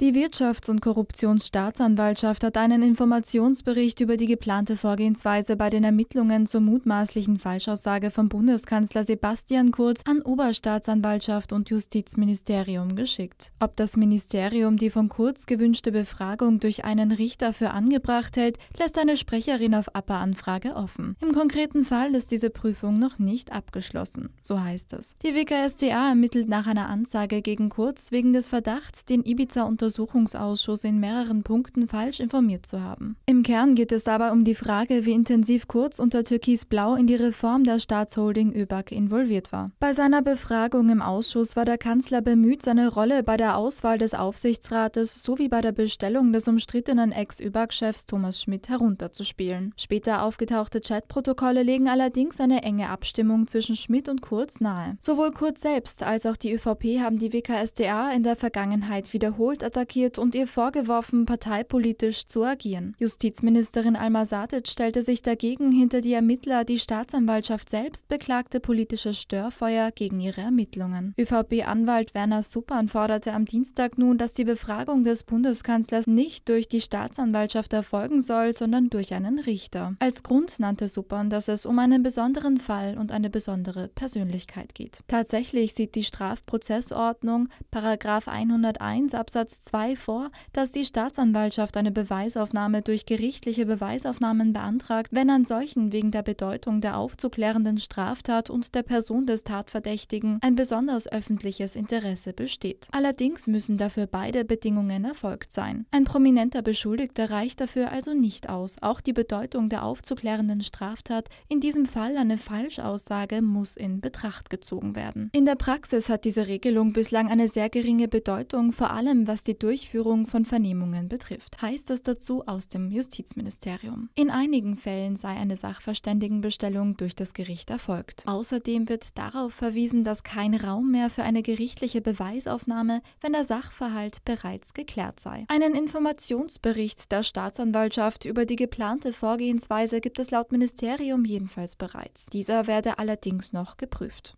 Die Wirtschafts- und Korruptionsstaatsanwaltschaft hat einen Informationsbericht über die geplante Vorgehensweise bei den Ermittlungen zur mutmaßlichen Falschaussage von Bundeskanzler Sebastian Kurz an Oberstaatsanwaltschaft und Justizministerium geschickt. Ob das Ministerium die von Kurz gewünschte Befragung durch einen Richter für angebracht hält, lässt eine Sprecherin auf APA-Anfrage offen. Im konkreten Fall ist diese Prüfung noch nicht abgeschlossen, so heißt es. Die WKSDA ermittelt nach einer Anzeige gegen Kurz wegen des Verdachts, den Ibiza unter Untersuchungsausschuss in mehreren Punkten falsch informiert zu haben. Im Kern geht es dabei um die Frage, wie intensiv Kurz unter Türkis Blau in die Reform der Staatsholding ÖBAG involviert war. Bei seiner Befragung im Ausschuss war der Kanzler bemüht, seine Rolle bei der Auswahl des Aufsichtsrates sowie bei der Bestellung des umstrittenen Ex-ÖBAG-Chefs Thomas Schmidt herunterzuspielen. Später aufgetauchte Chatprotokolle legen allerdings eine enge Abstimmung zwischen Schmidt und Kurz nahe. Sowohl Kurz selbst als auch die ÖVP haben die WKSDA in der Vergangenheit wiederholt als attackiert und ihr vorgeworfen, parteipolitisch zu agieren. Justizministerin alma Sadic stellte sich dagegen hinter die Ermittler, die Staatsanwaltschaft selbst beklagte politische Störfeuer gegen ihre Ermittlungen. ÖVP-Anwalt Werner Suppan forderte am Dienstag nun, dass die Befragung des Bundeskanzlers nicht durch die Staatsanwaltschaft erfolgen soll, sondern durch einen Richter. Als Grund nannte Suppan, dass es um einen besonderen Fall und eine besondere Persönlichkeit geht. Tatsächlich sieht die Strafprozessordnung Paragraf 101 Absatz 2 vor, dass die Staatsanwaltschaft eine Beweisaufnahme durch gerichtliche Beweisaufnahmen beantragt, wenn an solchen wegen der Bedeutung der aufzuklärenden Straftat und der Person des Tatverdächtigen ein besonders öffentliches Interesse besteht. Allerdings müssen dafür beide Bedingungen erfolgt sein. Ein prominenter Beschuldigter reicht dafür also nicht aus. Auch die Bedeutung der aufzuklärenden Straftat, in diesem Fall eine Falschaussage, muss in Betracht gezogen werden. In der Praxis hat diese Regelung bislang eine sehr geringe Bedeutung, vor allem was die Durchführung von Vernehmungen betrifft, heißt es dazu aus dem Justizministerium. In einigen Fällen sei eine Sachverständigenbestellung durch das Gericht erfolgt. Außerdem wird darauf verwiesen, dass kein Raum mehr für eine gerichtliche Beweisaufnahme, wenn der Sachverhalt bereits geklärt sei. Einen Informationsbericht der Staatsanwaltschaft über die geplante Vorgehensweise gibt es laut Ministerium jedenfalls bereits. Dieser werde allerdings noch geprüft.